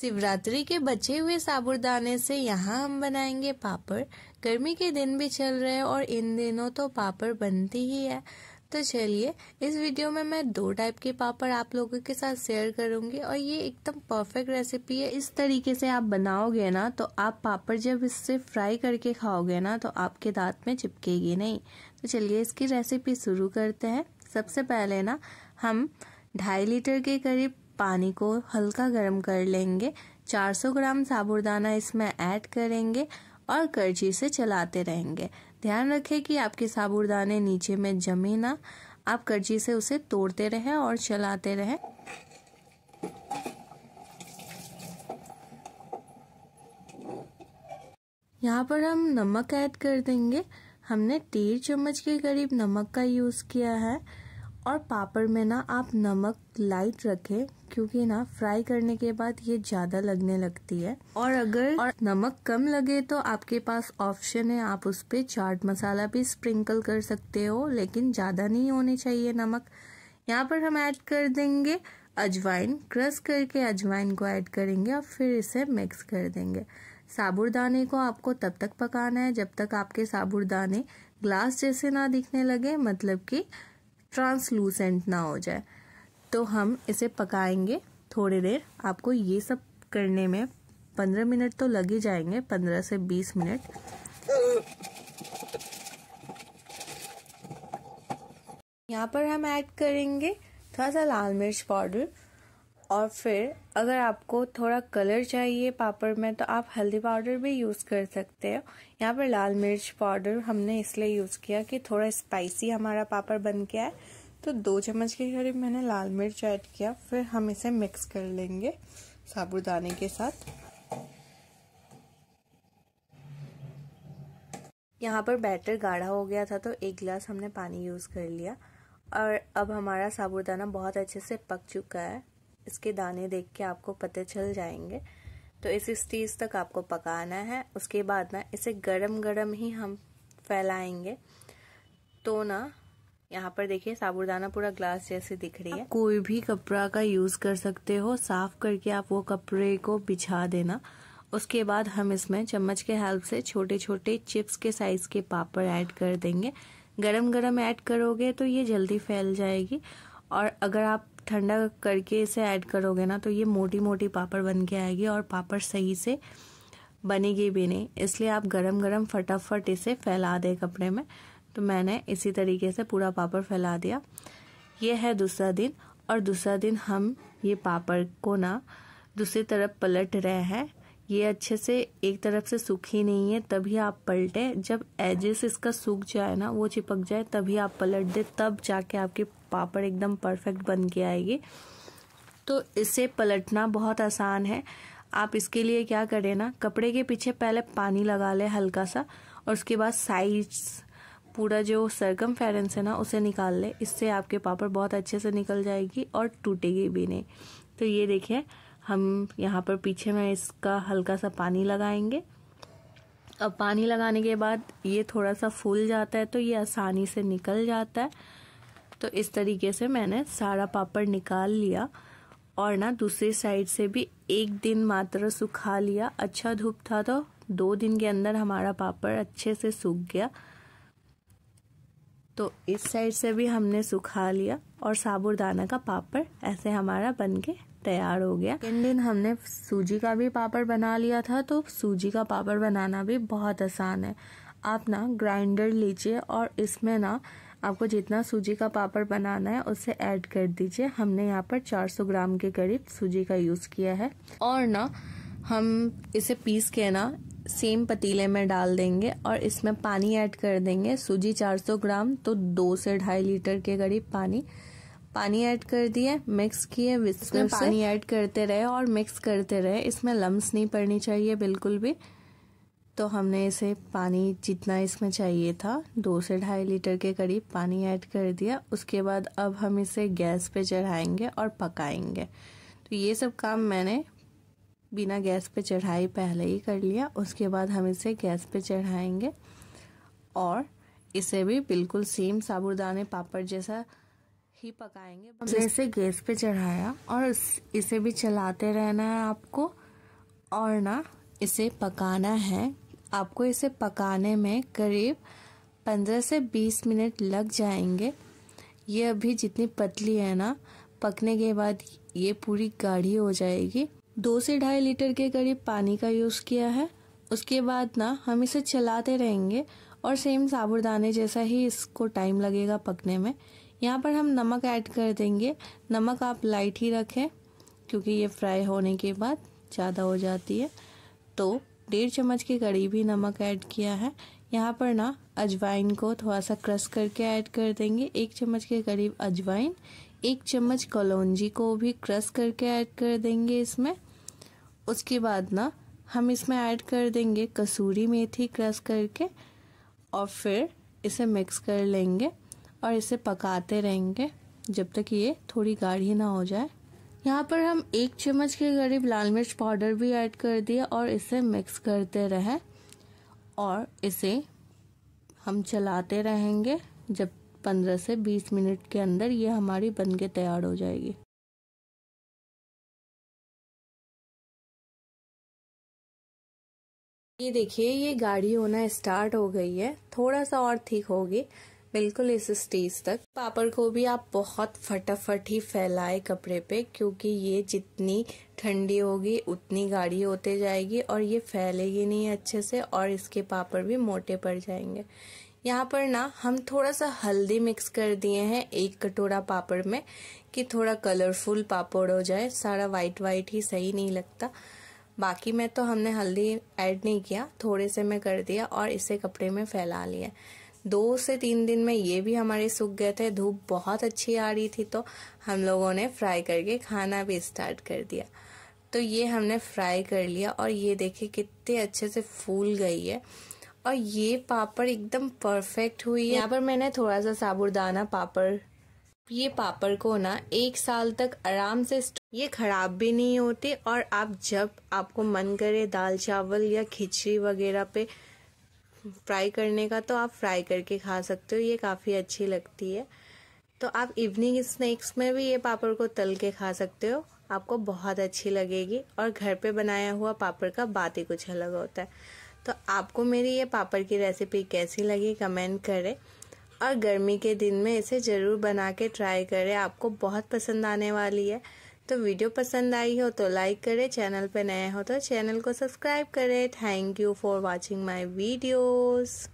शिवरात्रि के बचे हुए साबुदाने से यहाँ हम बनाएंगे पापड़ गर्मी के दिन भी चल रहे हैं और इन दिनों तो पापड़ बनती ही है तो चलिए इस वीडियो में मैं दो टाइप के पापड़ आप लोगों के साथ शेयर करूंगी और ये एकदम परफेक्ट रेसिपी है इस तरीके से आप बनाओगे ना तो आप पापड़ जब इससे फ्राई करके खाओगे ना तो आपके दांत में चिपकेगी नहीं तो चलिए इसकी रेसिपी शुरू करते हैं सबसे पहले ना हम ढाई लीटर के करीब पानी को हल्का गर्म कर लेंगे 400 ग्राम साबुरदाना इसमें ऐड करेंगे और करछी से चलाते रहेंगे ध्यान रखें कि आपके साबुरदाने नीचे में जमे ना आप करछी से उसे तोड़ते रहें और चलाते रहें यहाँ पर हम नमक ऐड कर देंगे हमने डेढ़ चम्मच के करीब नमक का यूज़ किया है और पापड़ में ना आप नमक लाइट रखें क्योंकि ना फ्राई करने के बाद ये ज़्यादा लगने लगती है और अगर और नमक कम लगे तो आपके पास ऑप्शन है आप उस पर चाट मसाला भी स्प्रिंकल कर सकते हो लेकिन ज़्यादा नहीं होने चाहिए नमक यहाँ पर हम ऐड कर देंगे अजवाइन क्रस करके अजवाइन को ऐड करेंगे और फिर इसे मिक्स कर देंगे साबुरदाने को आपको तब तक पकाना है जब तक आपके साबुरदाने ग्लास जैसे ना दिखने लगे मतलब कि ट्रांसलूसेंट ना हो जाए तो हम इसे पकाएंगे थोड़ी देर आपको ये सब करने में पंद्रह मिनट तो लग ही जाएंगे पंद्रह से बीस मिनट यहाँ पर हम ऐड करेंगे थोड़ा सा लाल मिर्च पाउडर और फिर अगर आपको थोड़ा कलर चाहिए पापड़ में तो आप हल्दी पाउडर भी यूज़ कर सकते हो यहाँ पर लाल मिर्च पाउडर हमने इसलिए यूज़ किया कि थोड़ा स्पाइसी हमारा पापड़ बन गया है तो दो चम्मच के करीब मैंने लाल मिर्च ऐड किया फिर हम इसे मिक्स कर लेंगे साबुदाने के साथ यहाँ पर बैटर गाढ़ा हो गया था तो एक गिलास हमने पानी यूज़ कर लिया और अब हमारा साबुदाना बहुत अच्छे से पक चुका है इसके दाने देख के आपको पते चल जाएंगे तो इस स्टेज तक आपको पकाना है उसके बाद ना इसे गरम गरम ही हम फैलाएंगे तो ना यहाँ पर देखिए साबुदाना पूरा ग्लास जैसे दिख रही है कोई भी कपड़ा का यूज कर सकते हो साफ करके आप वो कपड़े को बिछा देना उसके बाद हम इसमें चम्मच के हेल्प से छोटे छोटे चिप्स के साइज के पापड़ ऐड कर देंगे गरम गरम ऐड करोगे तो ये जल्दी फैल जाएगी और अगर आप ठंडा करके इसे ऐड करोगे ना तो ये मोटी मोटी पापड़ बन के आएगी और पापड़ सही से बनेगी भी नहीं इसलिए आप गरम गरम फटाफट इसे फैला दें कपड़े में तो मैंने इसी तरीके से पूरा पापड़ फैला दिया ये है दूसरा दिन और दूसरा दिन हम ये पापड़ को ना दूसरी तरफ पलट रहे हैं ये अच्छे से एक तरफ से सूखी नहीं है तभी आप पलटें जब एजेस इसका सूख जाए ना वो चिपक जाए तभी आप पलट दें तब जाके आपके पापड़ एकदम परफेक्ट बन के आएगी तो इसे पलटना बहुत आसान है आप इसके लिए क्या करें ना कपड़े के पीछे पहले पानी लगा लें हल्का सा और उसके बाद साइड्स पूरा जो सरगम फेरेंस है ना उसे निकाल ले इससे आपके पापड़ बहुत अच्छे से निकल जाएगी और टूटेगी भी नहीं तो ये देखिए हम यहाँ पर पीछे में इसका हल्का सा पानी लगाएंगे अब पानी लगाने के बाद ये थोड़ा सा फूल जाता है तो ये आसानी से निकल जाता है तो इस तरीके से मैंने सारा पापड़ निकाल लिया और ना दूसरी साइड से भी एक दिन मात्र सुखा लिया अच्छा धूप था तो दो दिन के अंदर हमारा पापड़ अच्छे से सूख गया तो इस साइड से भी हमने सुखा लिया और साबुदाना का पापड़ ऐसे हमारा बन के तैयार हो गया इन दिन हमने सूजी का भी पापड़ बना लिया था तो सूजी का पापड़ बनाना भी बहुत आसान है आप ना ग्राइंडर लीजिए और इसमें ना आपको जितना सूजी का पापड़ बनाना है उसे ऐड कर दीजिए हमने यहाँ पर 400 ग्राम के करीब सूजी का यूज़ किया है और ना हम इसे पीस के ना सेम पतीले में डाल देंगे और इसमें पानी ऐड कर देंगे सूजी 400 ग्राम तो दो से ढाई लीटर के करीब पानी पानी ऐड कर दिए मिक्स किए से पानी ऐड करते रहे और मिक्स करते रहे इसमें लम्स नहीं पड़नी चाहिए बिल्कुल भी तो हमने इसे पानी जितना इसमें चाहिए था दो से ढाई लीटर के करीब पानी ऐड कर दिया उसके बाद अब हम इसे गैस पे चढ़ाएंगे और पकाएंगे तो ये सब काम मैंने बिना गैस पे चढ़ाई पहले ही कर लिया उसके बाद हम इसे गैस पे चढ़ाएंगे और इसे भी बिल्कुल सेम साबुदाने पापड़ जैसा ही पकाएंगे हमने इसे गैस पे चढ़ाया और इसे भी चलाते रहना है आपको और ना इसे पकाना है आपको इसे पकाने में करीब 15 से 20 मिनट लग जाएंगे ये अभी जितनी पतली है ना पकने के बाद ये पूरी गाढ़ी हो जाएगी दो से ढाई लीटर के करीब पानी का यूज़ किया है उसके बाद ना हम इसे चलाते रहेंगे और सेम साबुदाने जैसा ही इसको टाइम लगेगा पकने में यहाँ पर हम नमक ऐड कर देंगे नमक आप लाइट ही रखें क्योंकि ये फ्राई होने के बाद ज़्यादा हो जाती है तो डेढ़ चम्मच के करीब ही नमक ऐड किया है यहाँ पर ना अजवाइन को थोड़ा सा क्रश करके ऐड कर देंगे एक चम्मच के करीब अजवाइन एक चम्मच कलौजी को भी क्रश करके ऐड कर देंगे इसमें उसके बाद ना हम इसमें ऐड कर देंगे कसूरी मेथी क्रश करके और फिर इसे मिक्स कर लेंगे और इसे पकाते रहेंगे जब तक ये थोड़ी गाढ़ी ना हो जाए यहाँ पर हम एक चम्मच के करीब लाल मिर्च पाउडर भी ऐड कर दिया और इसे मिक्स करते रहें और इसे हम चलाते रहेंगे जब 15 से 20 मिनट के अंदर ये हमारी बनके तैयार हो जाएगी ये देखिए ये गाढ़ी होना स्टार्ट हो गई है थोड़ा सा और ठीक होगी बिल्कुल इस स्टेज तक पापड़ को भी आप बहुत फटाफट ही फैलाए कपड़े पे क्योंकि ये जितनी ठंडी होगी उतनी गाढ़ी होते जाएगी और ये फैलेगी नहीं अच्छे से और इसके पापड़ भी मोटे पड़ जाएंगे यहाँ पर ना हम थोड़ा सा हल्दी मिक्स कर दिए हैं एक कटोरा पापड़ में कि थोड़ा कलरफुल पापड़ हो जाए सारा वाइट वाइट ही सही नहीं लगता बाकी में तो हमने हल्दी ऐड नहीं किया थोड़े से मैं कर दिया और इसे कपड़े में फैला लिया दो से तीन दिन में ये भी हमारे सूख गए थे धूप बहुत अच्छी आ रही थी तो हम लोगों ने फ्राई करके खाना भी स्टार्ट कर दिया तो ये हमने फ्राई कर लिया और ये देखे कितने अच्छे से फूल गई है और ये पापड़ एकदम परफेक्ट हुई है यहाँ पर मैंने थोड़ा सा साबुदाना पापड़ ये पापड़ को ना एक साल तक आराम से ये खराब भी नहीं होते और आप जब आपको मन करे दाल चावल या खिचड़ी वगैरह पे फ्राई करने का तो आप फ्राई करके खा सकते हो ये काफ़ी अच्छी लगती है तो आप इवनिंग स्नैक्स में भी ये पापड़ को तल के खा सकते हो आपको बहुत अच्छी लगेगी और घर पे बनाया हुआ पापड़ का बात ही कुछ अलग होता है तो आपको मेरी ये पापड़ की रेसिपी कैसी लगी कमेंट करें और गर्मी के दिन में इसे ज़रूर बना के ट्राई करें आपको बहुत पसंद आने वाली है तो वीडियो पसंद आई हो तो लाइक करें चैनल पर नए हो तो चैनल को सब्सक्राइब करें thank you for watching my videos